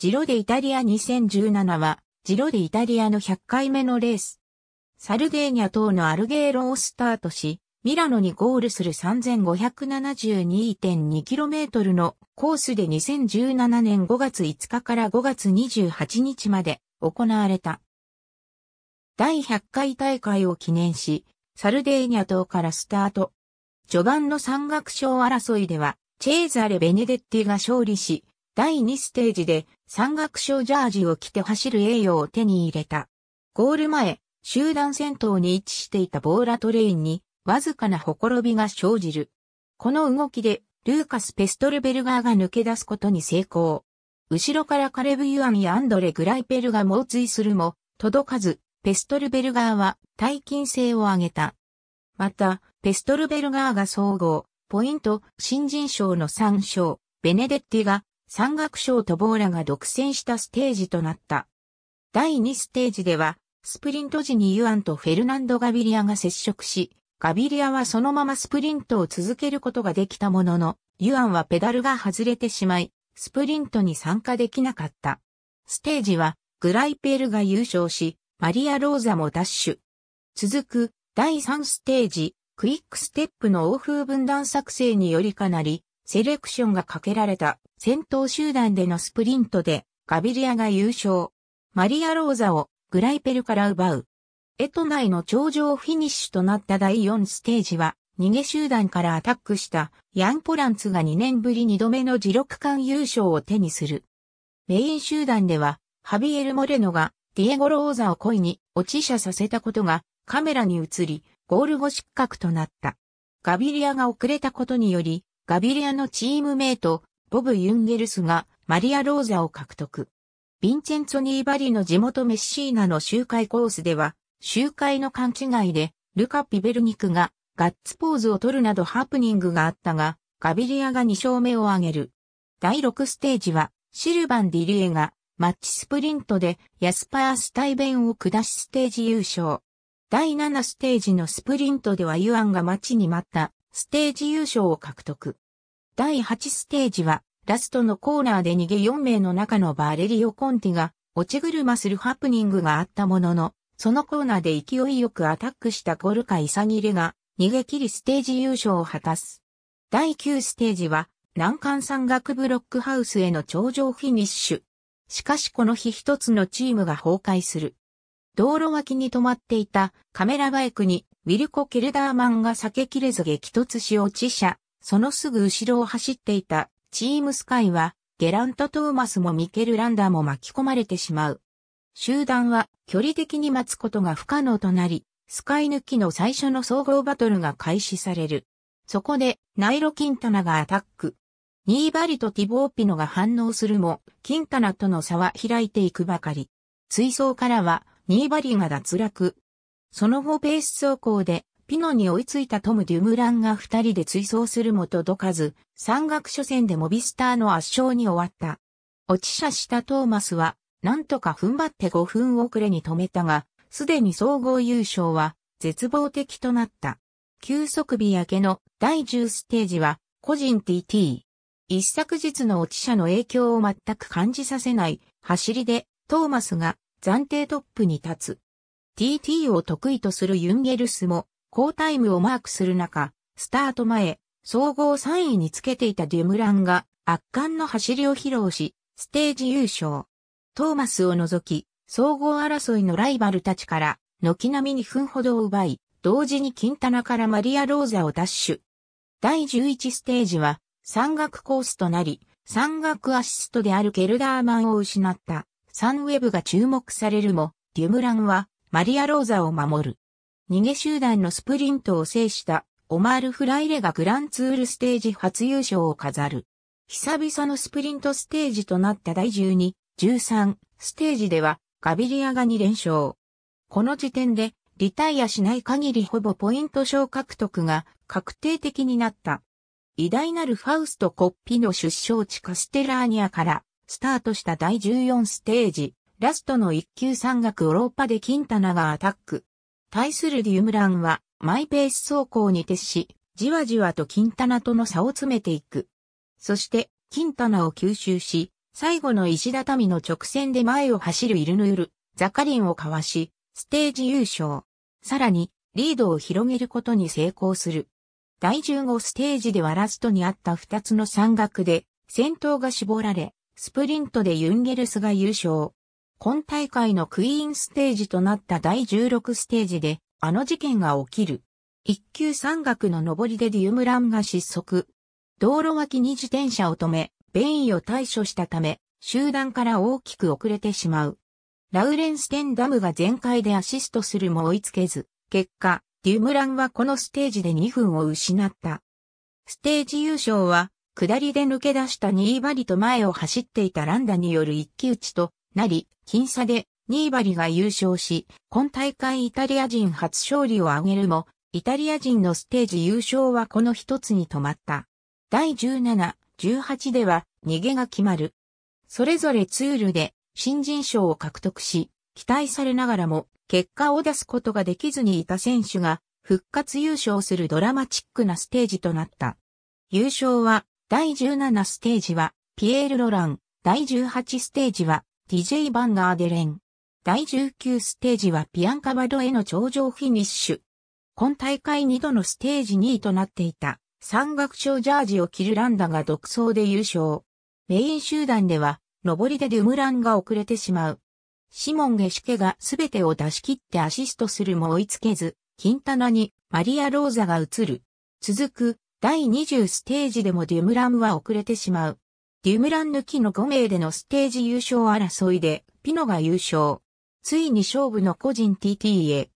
ジロデイタリア2017は、ジロデイタリアの100回目のレース。サルデーニャ島のアルゲーロをスタートし、ミラノにゴールする 3572.2km のコースで2017年5月5日から5月28日まで行われた。第100回大会を記念し、サルデーニャ島からスタート。序盤の山岳賞争いでは、チェーザレ・ベネデッティが勝利し、第2ステージで山岳賞ジャージを着て走る栄誉を手に入れた。ゴール前、集団戦闘に位置していたボーラトレインにわずかなほころびが生じる。この動きでルーカス・ペストルベルガーが抜け出すことに成功。後ろからカレブ・ユアミやアンドレ・グライペルが猛追するも、届かず、ペストルベルガーは大金性を上げた。また、ペストルベルガーが総合、ポイント、新人賞の3賞、ベネデッティが山岳賞とボーラが独占したステージとなった。第2ステージでは、スプリント時にユアンとフェルナンド・ガビリアが接触し、ガビリアはそのままスプリントを続けることができたものの、ユアンはペダルが外れてしまい、スプリントに参加できなかった。ステージは、グライペールが優勝し、マリア・ローザもダッシュ。続く、第3ステージ、クイックステップの欧風分断作成によりかなり、セレクションがかけられた戦闘集団でのスプリントでガビリアが優勝。マリア・ローザをグライペルから奪う。エト内の頂上フィニッシュとなった第4ステージは、逃げ集団からアタックしたヤン・ポランツが2年ぶり2度目の自力間優勝を手にする。メイン集団では、ハビエル・モレノがディエゴ・ローザを恋に落ち車させたことがカメラに映り、ゴール後失格となった。ガビリアが遅れたことにより、ガビリアのチームメイト、ボブ・ユンゲルスがマリア・ローザを獲得。ヴィンチェンツォ・ニーバリの地元メッシーナの周回コースでは、周回の勘違いで、ルカ・ピベルニクがガッツポーズを取るなどハプニングがあったが、ガビリアが2勝目を挙げる。第6ステージは、シルバン・ディリエがマッチスプリントでヤスパースベンを下しステージ優勝。第7ステージのスプリントではユアンが待ちに待ったステージ優勝を獲得。第8ステージは、ラストのコーナーで逃げ4名の中のバーレリオ・コンティが、落ち車するハプニングがあったものの、そのコーナーで勢いよくアタックしたゴルカ・イサギレが、逃げ切りステージ優勝を果たす。第9ステージは、南関山岳ブロックハウスへの頂上フィニッシュ。しかしこの日一つのチームが崩壊する。道路脇に止まっていたカメラバイクにウィルコ・ケルダーマンが避けきれず激突し落ち車、そのすぐ後ろを走っていたチームスカイは、ゲラント・トーマスもミケル・ランダーも巻き込まれてしまう。集団は距離的に待つことが不可能となり、スカイ抜きの最初の総合バトルが開始される。そこで、ナイロ・キンタナがアタック。ニーバリとティボーピノが反応するも、キンタナとの差は開いていくばかり。追走からは、ニーバリが脱落、その後ペース走行でピノに追いついたトム・デュムランが二人で追走するも届かず、山岳初戦でモビスターの圧勝に終わった。落ち車したトーマスは、なんとか踏ん張って5分遅れに止めたが、すでに総合優勝は絶望的となった。急速日明けの第10ステージは個人 TT。一昨日の落ち車の影響を全く感じさせない走りでトーマスが暫定トップに立つ。TT を得意とするユンゲルスも好タイムをマークする中、スタート前、総合3位につけていたデュムランが圧巻の走りを披露し、ステージ優勝。トーマスを除き、総合争いのライバルたちから、軒並み2分ほどを奪い、同時にキンタナからマリア・ローザを奪取。第11ステージは、山岳コースとなり、山岳アシストであるケルダーマンを失った、サンウェブが注目されるも、デュムランはマリア・ローザを守る。逃げ集団のスプリントを制したオマール・フライレがグランツールステージ初優勝を飾る。久々のスプリントステージとなった第12、13ステージではガビリアが2連勝。この時点でリタイアしない限りほぼポイント賞獲得が確定的になった。偉大なるファウスト・コッピの出生地カステラーニアからスタートした第14ステージ。ラストの一級山岳オローパでキンタナがアタック。対するデュムランはマイペース走行に徹し、じわじわとキンタナとの差を詰めていく。そして、キンタナを吸収し、最後の石畳の直線で前を走るイルヌール、ザカリンをかわし、ステージ優勝。さらに、リードを広げることに成功する。第15ステージではラストにあった2つの山岳で、戦闘が絞られ、スプリントでユンゲルスが優勝。今大会のクイーンステージとなった第16ステージで、あの事件が起きる。一級山岳の上りでデュームランが失速。道路脇に自転車を止め、便意を対処したため、集団から大きく遅れてしまう。ラウレンステンダムが全開でアシストするも追いつけず、結果、デュムランはこのステージで2分を失った。ステージ優勝は、下りで抜け出したニーバリと前を走っていたランダによる一騎打ちとなり、僅差でニーバリが優勝し、今大会イタリア人初勝利を挙げるも、イタリア人のステージ優勝はこの一つに止まった。第17、18では逃げが決まる。それぞれツールで新人賞を獲得し、期待されながらも結果を出すことができずにいた選手が復活優勝するドラマチックなステージとなった。優勝は第17ステージはピエール・ロラン、第18ステージは DJ バンガーデレン。第19ステージはピアンカバドへの頂上フィニッシュ。今大会2度のステージ2位となっていた、山岳賞ジャージを着るランダが独走で優勝。メイン集団では、上りでデュムランが遅れてしまう。シモン・ゲシュケが全てを出し切ってアシストするも追いつけず、キンタナにマリア・ローザが移る。続く、第20ステージでもデュムランは遅れてしまう。デュムラン抜きの5名でのステージ優勝争いで、ピノが優勝。ついに勝負の個人 TT へ。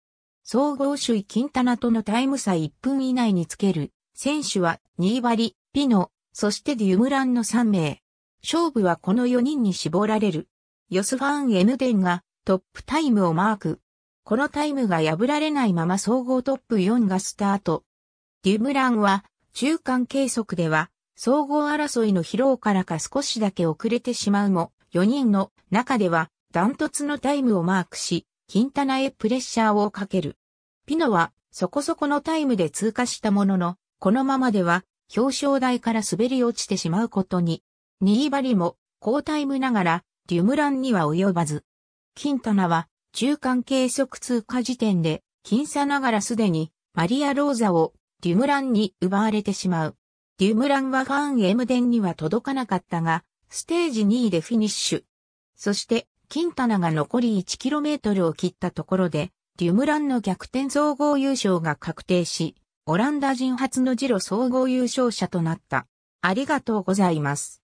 総合首位金棚とのタイム差1分以内につける、選手は、ニーバリ、ピノ、そしてデュムランの3名。勝負はこの4人に絞られる。ヨスファン・エムデンがトップタイムをマーク。このタイムが破られないまま総合トップ4がスタート。デュムランは中間計測では総合争いの疲労からか少しだけ遅れてしまうも、4人の中ではダントツのタイムをマークし、金棚へプレッシャーをかける。ピノはそこそこのタイムで通過したものの、このままでは表彰台から滑り落ちてしまうことに。ニーバリも高タイムながらデュムランには及ばず。金棚は中間計測通過時点で僅差ながらすでにマリア・ローザをデュムランに奪われてしまう。デュムランはファン・エムデンには届かなかったが、ステージ2位でフィニッシュ。そして、キンタナが残り 1km を切ったところで、デュムランの逆転総合優勝が確定し、オランダ人初のジロ総合優勝者となった。ありがとうございます。